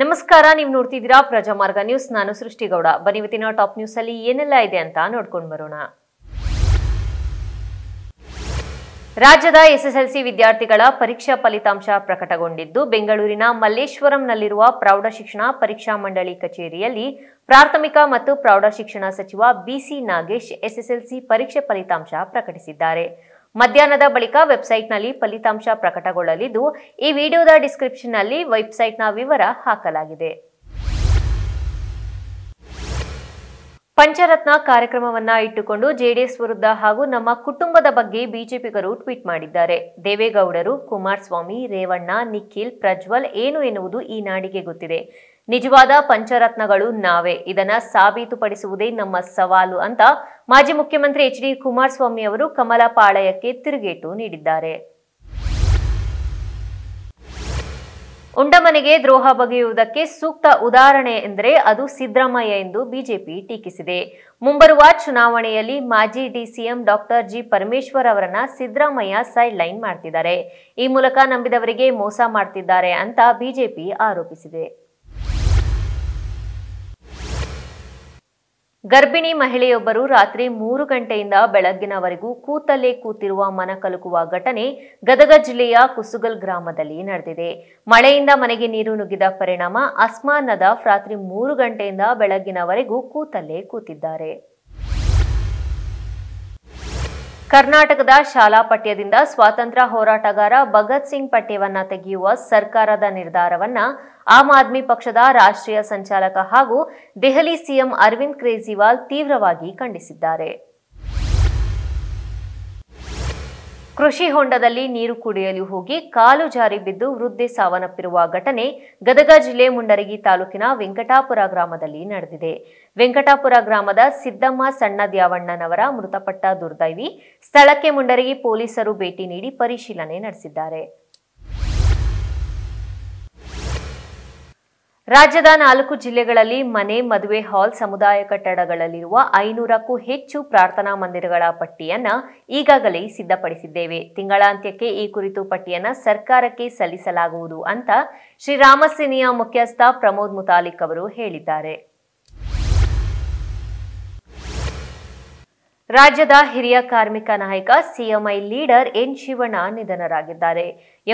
ನಮಸ್ಕಾರ ನೀವು ನೋಡ್ತಿದ್ದೀರಾ ಪ್ರಜಾಮಾರ್ಗ ನ್ಯೂಸ್ ನಾನು ಸೃಷ್ಟಿಗೌಡ ಬನಿವತ್ತಿನ ಟಾಪ್ ನ್ಯೂಸ್ ಅಲ್ಲಿ ಏನೆಲ್ಲ ಇದೆ ಅಂತ ನೋಡ್ಕೊಂಡು ಬರೋಣ ರಾಜ್ಯದ ಎಸ್ಎಸ್ಎಲ್ಸಿ ವಿದ್ಯಾರ್ಥಿಗಳ ಪರೀಕ್ಷಾ ಫಲಿತಾಂಶ ಪ್ರಕಟಗೊಂಡಿದ್ದು ಬೆಂಗಳೂರಿನ ಮಲ್ಲೇಶ್ವರಂನಲ್ಲಿರುವ ಪ್ರೌಢಶಿಕ್ಷಣ ಪರೀಕ್ಷಾ ಮಂಡಳಿ ಕಚೇರಿಯಲ್ಲಿ ಪ್ರಾಥಮಿಕ ಮತ್ತು ಪ್ರೌಢ ಶಿಕ್ಷಣ ಸಚಿವ ಬಿಸಿ ನಾಗೇಶ್ ಎಸ್ಎಸ್ಎಲ್ಸಿ ಪರೀಕ್ಷೆ ಫಲಿತಾಂಶ ಪ್ರಕಟಿಸಿದ್ದಾರೆ ಮಧ್ಯಾಹ್ನದ ಬಳಿಕ ವೆಬ್ಸೈಟ್ನಲ್ಲಿ ಫಲಿತಾಂಶ ಪ್ರಕಟಗೊಳ್ಳಲಿದ್ದು ಈ ವಿಡಿಯೋದ ಡಿಸ್ಕ್ರಿಪ್ಷನ್ನಲ್ಲಿ ವೆಬ್ಸೈಟ್ನ ವಿವರ ಹಾಕಲಾಗಿದೆ ಪಂಚರತ್ನ ಕಾರ್ಯಕ್ರಮವನ್ನ ಇಟ್ಟುಕೊಂಡು ಜೆಡಿಎಸ್ ವಿರುದ್ಧ ಹಾಗೂ ನಮ್ಮ ಕುಟುಂಬದ ಬಗ್ಗೆ ಬಿಜೆಪಿಗರು ಟ್ವೀಟ್ ಮಾಡಿದ್ದಾರೆ ದೇವೇಗೌಡರು ಕುಮಾರಸ್ವಾಮಿ ರೇವಣ್ಣ ನಿಖಿಲ್ ಪ್ರಜ್ವಲ್ ಏನು ಎನ್ನುವುದು ಈ ನಾಡಿಗೆ ಗೊತ್ತಿದೆ ನಿಜವಾದ ಪಂಚರತ್ನಗಳು ನಾವೇ ಇದನ್ನ ಸಾಬೀತುಪಡಿಸುವುದೇ ನಮ್ಮ ಸವಾಲು ಅಂತ ಮಾಜಿ ಮುಖ್ಯಮಂತ್ರಿ ಎಚ್ ಡಿ ಕುಮಾರಸ್ವಾಮಿ ಅವರು ಕಮಲ ಪಾಳಯಕ್ಕೆ ತಿರುಗೇಟು ನೀಡಿದ್ದಾರೆ ಉಂಡಮನೆಗೆ ದ್ರೋಹ ಬಗೆಯುವುದಕ್ಕೆ ಸೂಕ್ತ ಉದಾಹರಣೆ ಎಂದರೆ ಅದು ಸಿದ್ದರಾಮಯ್ಯ ಎಂದು ಬಿಜೆಪಿ ಟೀಕಿಸಿದೆ ಮುಂಬರುವ ಚುನಾವಣೆಯಲ್ಲಿ ಮಾಜಿ ಡಿಸಿಎಂ ಡಾಕ್ಟರ್ ಜಿ ಪರಮೇಶ್ವರ್ ಅವರನ್ನ ಸಿದ್ದರಾಮಯ್ಯ ಸೈಡ್ ಲೈನ್ ಮಾಡ್ತಿದ್ದಾರೆ ಈ ಮೂಲಕ ನಂಬಿದವರಿಗೆ ಮೋಸ ಮಾಡ್ತಿದ್ದಾರೆ ಅಂತ ಬಿಜೆಪಿ ಆರೋಪಿಸಿದೆ ಗರ್ಭಿಣಿ ಮಹಿಳೆಯೊಬ್ಬರು ರಾತ್ರಿ ಮೂರು ಗಂಟೆಯಿಂದ ಬೆಳಗ್ಗಿನವರೆಗೂ ಕೂತಲ್ಲೇ ಕೂತಿರುವ ಮನಕಲುಕುವ ಘಟನೆ ಗದಗ ಜಿಲ್ಲೆಯ ಕುಸುಗಲ್ ಗ್ರಾಮದಲ್ಲಿ ನಡೆದಿದೆ ಮಳೆಯಿಂದ ಮನೆಗೆ ನೀರು ನುಗ್ಗಿದ ಪರಿಣಾಮ ಅಸ್ಮಾನ್ ನದಾಫ್ ರಾತ್ರಿ ಮೂರು ಗಂಟೆಯಿಂದ ಬೆಳಗ್ಗಿನವರೆಗೂ ಕೂತಲ್ಲೇ ಕೂತಿದ್ದಾರೆ ಕರ್ನಾಟಕದ ಶಾಲಾ ಪಠ್ಯದಿಂದ ಸ್ವಾತಂತ್ರ್ಯ ಹೋರಾಟಗಾರ ಭಗತ್ ಸಿಂಗ್ ಪಠ್ಯವನ್ನ ತೆಗೆಯುವ ಸರ್ಕಾರದ ನಿರ್ಧಾರವನ್ನ ಆಮ್ ಆದ್ಮಿ ಪಕ್ಷದ ರಾಷ್ಟ್ರೀಯ ಸಂಚಾಲಕ ಹಾಗೂ ದೆಹಲಿ ಸಿಎಂ ಅರವಿಂದ್ ಕೇಜ್ರಿವಾಲ್ ತೀವ್ರವಾಗಿ ಖಂಡಿಸಿದ್ದಾರೆ ಕೃಷಿ ಹೊಂಡದಲ್ಲಿ ನೀರು ಕುಡಿಯಲು ಹೋಗಿ ಕಾಲು ಜಾರಿ ಬಿದ್ದು ವೃದ್ಧೆ ಸಾವನ್ನಪ್ಪಿರುವ ಘಟನೆ ಗದಗ ಜಿಲ್ಲೆ ಮುಂಡರಗಿ ತಾಲೂಕಿನ ವೆಂಕಟಾಪುರ ಗ್ರಾಮದಲ್ಲಿ ನಡೆದಿದೆ ವೆಂಕಟಾಪುರ ಗ್ರಾಮದ ಸಿದ್ದಮ್ಮ ಸಣ್ಣ ದ್ಯಾವಣ್ಣನವರ ಮೃತಪಟ್ಟ ದುರ್ದೈವಿ ಸ್ಥಳಕ್ಕೆ ಮುಂಡರಗಿ ಪೊಲೀಸರು ಭೇಟಿ ನೀಡಿ ಪರಿಶೀಲನೆ ನಡೆಸಿದ್ದಾರೆ ರಾಜ್ಯದ ನಾಲ್ಕು ಜಿಲ್ಲೆಗಳಲ್ಲಿ ಮನೆ ಮದುವೆ ಹಾಲ್ ಸಮುದಾಯ ಕಟ್ಟಡಗಳಲ್ಲಿರುವ ಐನೂರಕ್ಕೂ ಹೆಚ್ಚು ಪ್ರಾರ್ಥನಾ ಮಂದಿರಗಳ ಪಟ್ಟಿಯನ್ನು ಈಗಾಗಲೇ ಸಿದ್ಧಪಡಿಸಿದ್ದೇವೆ ತಿಂಗಳಾಂತ್ಯಕ್ಕೆ ಈ ಕುರಿತು ಪಟ್ಟಿಯನ್ನು ಸರ್ಕಾರಕ್ಕೆ ಸಲ್ಲಿಸಲಾಗುವುದು ಅಂತ ಶ್ರೀರಾಮಸೇನೆಯ ಮುಖ್ಯಸ್ಥ ಪ್ರಮೋದ್ ಮುತಾಲಿಕ್ ಅವರು ಹೇಳಿದ್ದಾರೆ ರಾಜ್ಯದ ಹಿರಿಯ ಕಾರ್ಮಿಕ ನಾಯಕ ಸಿಎಂಐ ಲೀಡರ್ ಎನ್ ಶಿವಣ್ಣ ನಿಧನರಾಗಿದ್ದಾರೆ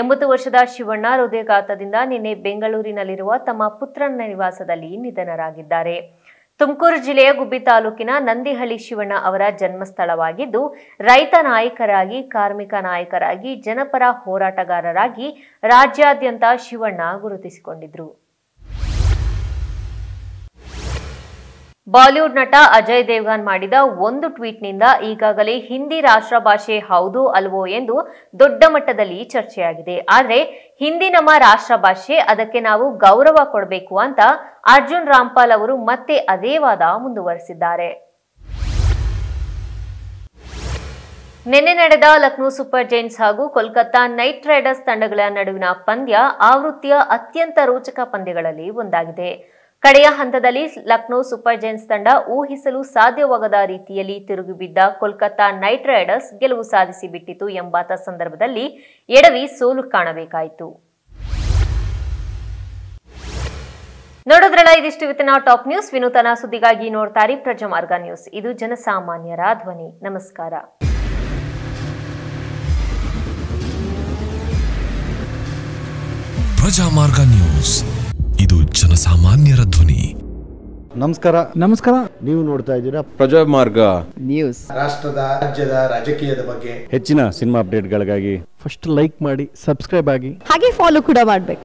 ಎಂಬತ್ತು ವರ್ಷದ ಶಿವಣ್ಣ ಹೃದಯಘಾತದಿಂದ ನಿನ್ನೆ ಬೆಂಗಳೂರಿನಲ್ಲಿರುವ ತಮ್ಮ ಪುತ್ರನ ನಿವಾಸದಲ್ಲಿ ನಿಧನರಾಗಿದ್ದಾರೆ ತುಮಕೂರು ಜಿಲ್ಲೆಯ ಗುಬ್ಬಿ ತಾಲೂಕಿನ ನಂದಿಹಳ್ಳಿ ಶಿವಣ್ಣ ಅವರ ಜನ್ಮಸ್ಥಳವಾಗಿದ್ದು ರೈತ ನಾಯಕರಾಗಿ ಕಾರ್ಮಿಕ ನಾಯಕರಾಗಿ ಜನಪರ ಹೋರಾಟಗಾರರಾಗಿ ರಾಜ್ಯಾದ್ಯಂತ ಶಿವಣ್ಣ ಗುರುತಿಸಿಕೊಂಡಿದ್ರು ಬಾಲಿವುಡ್ ನಟ ಅಜಯ್ ದೇವ್ಗನ್ ಮಾಡಿದ ಒಂದು ಟ್ವೀಟ್ನಿಂದ ಈಗಾಗಲೇ ಹಿಂದಿ ರಾಷ್ಟ್ರ ಭಾಷೆ ಹೌದು ಅಲ್ವೋ ಎಂದು ದೊಡ್ಡ ಮಟ್ಟದಲ್ಲಿ ಚರ್ಚೆಯಾಗಿದೆ ಆದರೆ ಹಿಂದಿ ನಮ್ಮ ರಾಷ್ಟ್ರ ಭಾಷೆ ಅದಕ್ಕೆ ನಾವು ಗೌರವ ಕೊಡಬೇಕು ಅಂತ ಅರ್ಜುನ್ ರಾಮ್ಪಾಲ್ ಅವರು ಮತ್ತೆ ಅದೇ ವಾದ ಮುಂದುವರೆಸಿದ್ದಾರೆ ನಿನ್ನೆ ನಡೆದ ಲಕ್ನೋ ಸೂಪರ್ ಜೈಂಟ್ಸ್ ಹಾಗೂ ಕೋಲ್ಕತ್ತಾ ನೈಟ್ ರೈಡರ್ಸ್ ತಂಡಗಳ ನಡುವಿನ ಪಂದ್ಯ ಆವೃತ್ತಿಯ ಅತ್ಯಂತ ರೋಚಕ ಪಂದ್ಯಗಳಲ್ಲಿ ಒಂದಾಗಿದೆ ಕಡೆಯ ಹಂತದಲ್ಲಿ ಲಕ್ನೋ ಸೂಪರ್ ಜೈನ್ಸ್ ತಂಡ ಊಹಿಸಲು ಸಾಧ್ಯವಾಗದ ರೀತಿಯಲ್ಲಿ ತಿರುಗಿಬಿದ್ದ ಕೋಲ್ಕತ್ತಾ ನೈಟ್ ರೈಡರ್ಸ್ ಗೆಲುವು ಸಾಧಿಸಿಬಿಟ್ಟಿತು ಎಂಬಾತ ಸಂದರ್ಭದಲ್ಲಿ ಎಡವಿ ಸೋಲು ಕಾಣಬೇಕಾಯಿತು ನೋಡೋದ್ರಲ್ಲ ಇದಿಷ್ಟು ವಿತನ ಟಾಪ್ ನ್ಯೂಸ್ ವಿನೂತನ ಸುದ್ದಿಗಾಗಿ ನೋಡ್ತಾರೆ ಪ್ರಜಮಾರ್ಗ ನ್ಯೂಸ್ ಇದು ಜನಸಾಮಾನ್ಯರ ಧ್ವನಿ ನಮಸ್ಕಾರ ಪ್ರಜಾಮಾರ್ಗ ನ್ಯೂಸ್ ಇದು ಜನಸಾಮಾನ್ಯರ ಧ್ವನಿ ನಮಸ್ಕಾರ ನಮಸ್ಕಾರ ನೀವು ನೋಡ್ತಾ ಇದ್ದೀರಾ ಪ್ರಜಾ ಮಾರ್ಗ ನ್ಯೂಸ್ ರಾಷ್ಟ್ರದ ರಾಜ್ಯದ ರಾಜಕೀಯದ ಬಗ್ಗೆ ಹೆಚ್ಚಿನ ಸಿನಿಮಾ ಅಪ್ಡೇಟ್ಗಳಿಗಾಗಿ ಫಸ್ಟ್ ಲೈಕ್ ಮಾಡಿ ಸಬ್ಸ್ಕ್ರೈಬ್ ಆಗಿ ಹಾಗೆ ಫಾಲೋ ಕೂಡ ಮಾಡ್ಬೇಕು